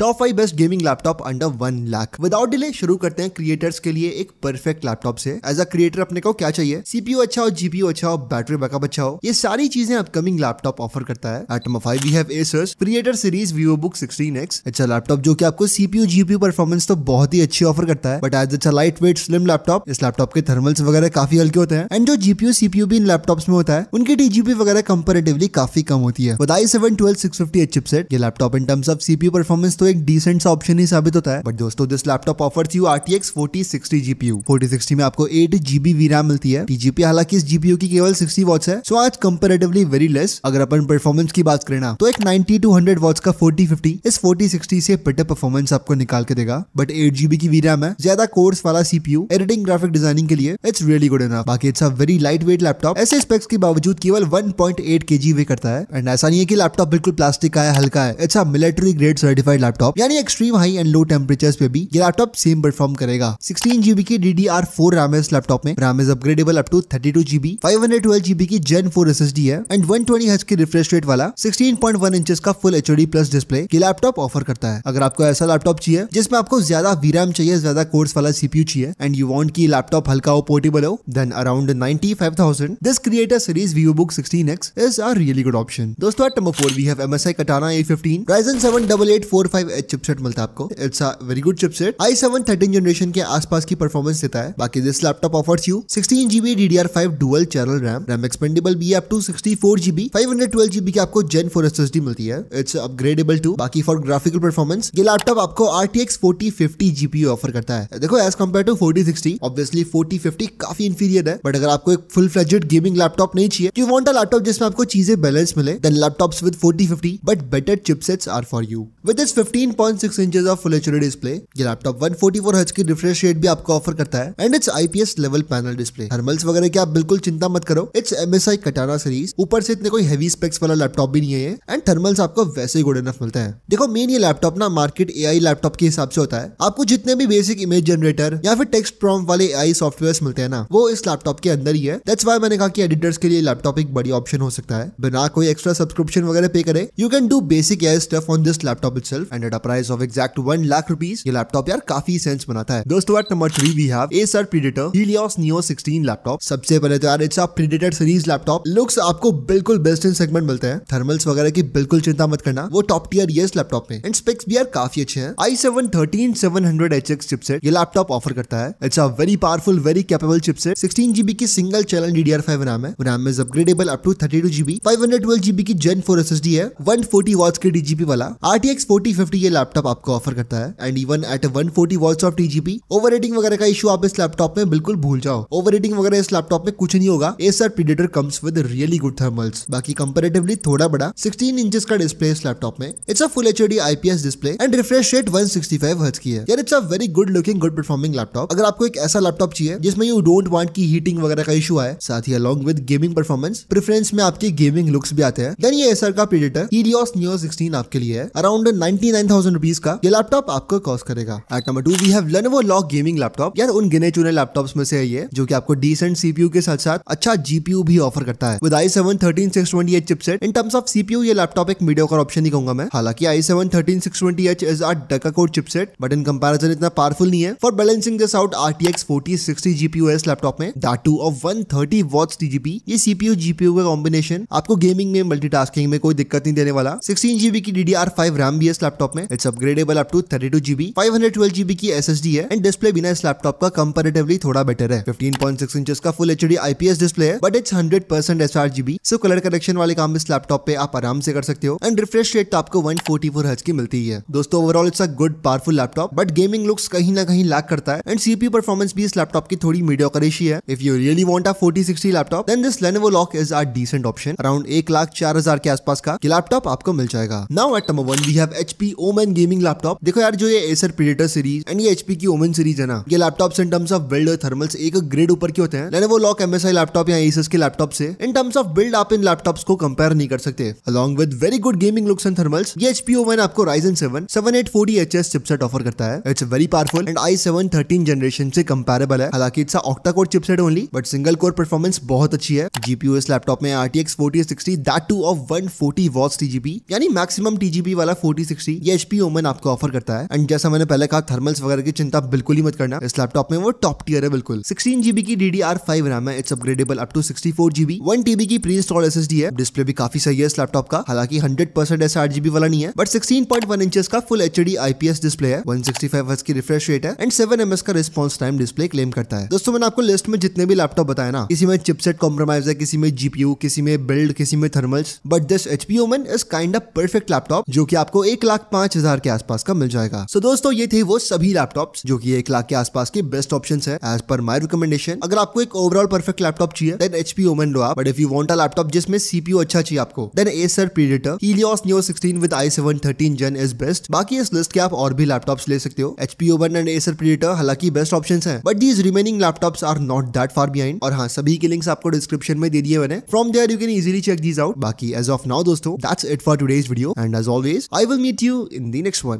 Top five best gaming laptop under one lakh without delay शुरू करते हैं क्रिएटर्स के लिए एक परफेक्ट लैपटॉप से एज अ क्रिएटर अपने को क्या चाहिए सीपीयू अच्छा हो जीपीयू अच्छा हो बैटरी बैकअप अच्छा हो ये सारी चीजें अपकमिंग लैपटॉप ऑफर करता है at number five we have Acer's creator series Vivobook sixteen X अच्छा लैपटॉप जो की आपको सीपीयू जीपीयू परफॉर्मेंस तो बहुत ही अच्छी ऑफर करता है बट एज अच्छा लाइट वेट स्लिम लैपटॉप इस लैपटॉप के थर्मल्स वगैरह काफी हल्के होते हैं एंड जो जीपीयू सीपीयू भी इन लैपटॉप में होता है उनकी डीजीपी वगैरह कंपेरेटिवली काफी कम होती है बताई seven twelve six fifty chipset ये laptop in terms of CPU performance तो एक डिसेंट सा ऑप्शन ही साबित होता है बट दोस्तों this laptop offer you R T X forty sixty GPU forty sixty में आपको एट जीबी वी रैम मिलती है टीजीपी हालांकि इस जीपीयू की केवल सिक्सटी वॉट्स है सो आज कंपेरेटिवली वेरी लेस अगर अपन परफॉर्मेंस की बात करें ना तो एक नाइनटी टू हंड्रेड वॉट्स का फोर्टी फिफ्टी इस फोर्टी सिक्सटी से बेटर परफॉर्मेंस आपको निकाल के देगा बट एट जीबी की वी रैम है ज्यादा कोर्स वाला सीपीयू एडिटिंग ग्राफिक डिजाइनिंग के लिए इट्स रियली गुड एनफ बाकी it's a very light weight laptop ऐसे स्पेक्स के बावजूद केवल वन पॉइंट एट के जी वे करता है एंड ऐसा नहीं है कि लैपटॉप बिल्कुल प्लास्टिक का है हल्का है it's a military grade certified laptop laptop यानी extreme high and low temperature पे भी ये लैपटॉप सेम परफॉर्म करेगा सिक्सटीन जीबी की D D R four RAM है इस लैपटॉप में RAM is upgradable up to thirty two GB five hundred twelve GB की gen four S S D है एंड वन ट्वेंटी हज की रिफ्रेश रेट वाला सिक्सटीन पॉइंट वन इंचेस का full H D plus display ये laptop offer करता है अगर आपको ऐसा लैपटॉप चाहिए जिसमें आपको ज्यादा वी रैम चाहिए ज्यादा कोर्स वाला सीपीयू चाहिए एंड यू वॉन्ट की लैपटॉप हल्का हो पोर्टेबल हो then around ninety five thousand this creator series Vivobook sixteen X is a really good option दोस्तों at number four we have M S I Katana A fifteen Ryzen seven double eight four five chipset uh, मिलता है आपको it's a very good chipset I seven thirteen generation के आसपास की performance देता है बाकी this laptop offers you sixteen GB D D R five dual channel RAM RAM expandable be up to sixty four GB five hundred twelve GB की आपको gen four S S D मिलती है it's upgradable to बाकी for graphical performance ये laptop आपको R T X forty fifty GP offer करता है देखो as compare to forty sixty obviously forty fifty काफी इन्फीरियर है बट अगर आपको एक फुल फ्लेजेड गेमिंग लैपटॉप नहीं चाहिए यू वॉन्ट अ लैपटॉप जिसमें आपको चीजें बैलेंस मिले then laptop with forty fifty but better chipsets are for you with this 15.6 inches of full HD display ये लैपटॉप 144 हर्ट्ज की रिफ्रेश रेट भी आपको ऑफर करता है and it's IPS level panel display thermals वगैरह की आप बिल्कुल चिंता मत करो इट्स एमएसआई कटाना सीरीज ऊपर से इतने कोई हेवी स्पेक्स वाला लैपटॉप भी नहीं है एंड थर्मल्स आपको वैसे ही गुड इनफ मिलता है देखो मेन ये लैपटॉप ना मार्केट ए आई लैपटॉप के हिसाब से होता है आपको जितने भी बेसिक इमेज जनरेटर या फिर टेक्स्ट प्रॉम वाले ए आई सॉफ्टवेयर मिलते हैं ना वो इस लैपटॉप के अंदर ही है दैट्स वाई मैंने कहा कि एडिटर्स के लिए लैपटॉप एक बड़ी ऑप्शन हो सकता है बिना कोई एक्स्ट्रा सब्सक्रिप्शन वगैरह पे करे you can do basic a stuff on this laptop itself and price of exact one lakh rupees ये लैपटॉप यार काफी सेंस बनाता है दोस्तों at number three we have Acer Predator Helios Neo 16 laptop सबसे पहले तो यार it's a Predator series laptop looks आपको बिल्कुल बेस्ट इन सेगमेंट मिलते हैं थर्मल्स वगैरह की बिल्कुल चिंता मत करना वो टॉप टीयर ये लैपटॉप में एंड स्पेक्स भी यार काफी अच्छे हैं I seven thirteen seven hundred H X chipset ये लैपटॉप ऑफर करता है it's a very powerful very capable chipset sixteen GB की single channel D D R five RAM है RAM is upgradable up to thirty two GB five hundred twelve GB की gen four S S D है one forty watts के D GB वाला R T X forty fifty ये laptop आपको offer करता है and even at one forty watts of TGP over rating वगैरह का इशू आप इस लैपटॉप में बिल्कुल भूल जाओ ओवर रेटिंग वगैरह इस लैपटॉप में कुछ नहीं होगा Acer Predator comes with really good thermals बाकी कंपेरेटिवली थोड़ा बड़ा सिक्सटीन इंचेस का डिस्प्ले इस लैपटॉप में it's a full H D IPS display and refresh rate one sixty five hertz की है यार it's a very good looking good performing laptop अगर आपको एक ऐसा लैपटॉप चाहिए जिसमें यू डोंट वांट की हीटिंग वगैरह का इशू आए साथ ही along with gaming performance preference में आपके गेमिंग लुक्स भी आते हैं देन ये एसर का प्रीडेटर ईडियोस न्यू सिक्सटीन आपके लिए है अराउंड नाइनटी थाउजेंड रुपीज का ये लैपटॉप आपको कॉस्ट करेगा at number two we have Lenovo LOQ gaming laptop यार उन गिने चुने लैपटॉप्स में से है ये जो कि आपको डिसेंट सीपीयू के साथ साथ अच्छा जीपीयू भी ऑफर करता है with i seven thirteen six twenty H chipset in terms of CPU ये लैपटॉप एक मीडियो ऑप्शन ही कहूंगा मैं हालांकि i seven thirteen six twenty H is are code chipset but in comparison इतना पावरफुल नहीं है for balancing this out R T X forty sixty GPU एस लैपटॉप में that too of one thirty TGP ये सीपीयू जीपीयू का combination आपको gaming में multitasking में कोई दिक्कत नहीं देने वाला सिक्सटीन जीबी की डीडीआर फाइव रैम भी इस लैपटॉप लैपटॉप में it's upgradeable up to thirty two GB five hundred twelve GB की एस एस डी है एंड डिस्प्ले बिना इस लैपटॉप का कंपेरेटिवली थोड़ा बेटर है फिफ्टीन पॉइंट सिक्स इंचेस का full H D IPS display है but it's hundred percent S R GB so colour correction वाले काम इस लैपटॉप पे आप आराम से कर सकते हो एंड रिफ्रेश रेट तो आपको वन फोर्टी फोर हज की मिलती है दोस्तों overall it's a good powerful laptop but gaming looks कहीं ना कहीं लैक करता है एंड सीपी परफॉर्मेंस भी इस लैपटॉप की थोड़ी मीडियोकरेशी है if you really want a forty sixty laptop then this Lenovo LOQ is a decent option around एक लाख चार हजार के आसपास का लैपटॉप आपको मिल जाएगा now at number one we have HP Omen gaming laptop देखो यार जो ये एसर प्रीडेटर सीरीज एंड ये एचपी की ओमेन सीरीज है ना ये laptop in terms of build thermals एक ग्रेड ऊपर के होते हैं लेने वो लॉक एमएसआई लैपटॉप या एसस के लैपटॉप से इन टर्म्स ऑफ बिल्ड आप इन लैपटॉप्स को कंपेयर नहीं कर सकते along with very good gaming looks and thermals ये एचपी ओमेन आपको Ryzen seven seven eight four H S chipset offer करता है it's very powerful and i seven thirteen generation से कंपेरेबल है हालांकि it's octa core chipset only but single core performance बहुत अच्छी है जीपीयू इस लैपटॉप में RTX forty sixty that too of one forty watts TGB यानी मैक्सिमम टीजीबी वाला फोर्टी सिक्सटी ये एच पी ओमन आपको ऑफर करता है एंड जैसा मैंने पहले कहा थर्मल्स वगैरह की चिंता बिल्कुल ही मत करना इस लैपटॉप में वो टॉप टीयर है बिल्कुल सिक्सटीन जीबी की D D R five RAM है it's upgradeable up to sixty four GB one TB की pre install S S D है डिस्प्ले भी काफी सही है इस लैपटॉप का हालांकि हंड्रेड परसेंट ऐसा आठ जीबी वाला नहीं है but sixteen point one inch का full H D I P S display है वन सिक्सटी फाइव एस की रिफ्रेश रेट है एंड सेवन एम एस का रिस्पॉन्स टाइम डिस्प्ले क्लेम करता है दोस्तों मैंने आपको लिस्ट में जितने भी लैपटॉप बताया ना किसी में चिपसेट कॉम्प्रोमाइज है किसी में जीपीयू किसी में बिल्ड किसी में thermals but this HP O Omen is kind of perfect laptop जो कि आपको एक लाख पांच हजार के आसपास का मिल जाएगा सो so दोस्तों ये थे वो सभी लैपटॉप जो की एक लाख के आसपास के बेस्ट ऑप्शन है एज पर माई रिकमेंडेशन अगर आपको एक ओवरऑल परफेक्ट लैपटॉप चाहिए लो आप but if you want a laptop जिसमें सीपी अच्छा चाहिए आपको then Acer Predator Helios Neo 16 with i seven thirteen gen is best बाकी इस लिस्ट के आप और भी लैपटॉप्स ले सकते हो HP Omen and Acer Predator हालांकि बेस्ट ऑप्शन है but these remaining laptops are not that far behind और हाँ सभी के लिंक्स आपको डिस्क्रिप्शन में दे दिए मैंने from there you can easily check these out बाकी एज ऑफ नाउ दोस्तों that's it for today's video and as always I will meet you in the next one.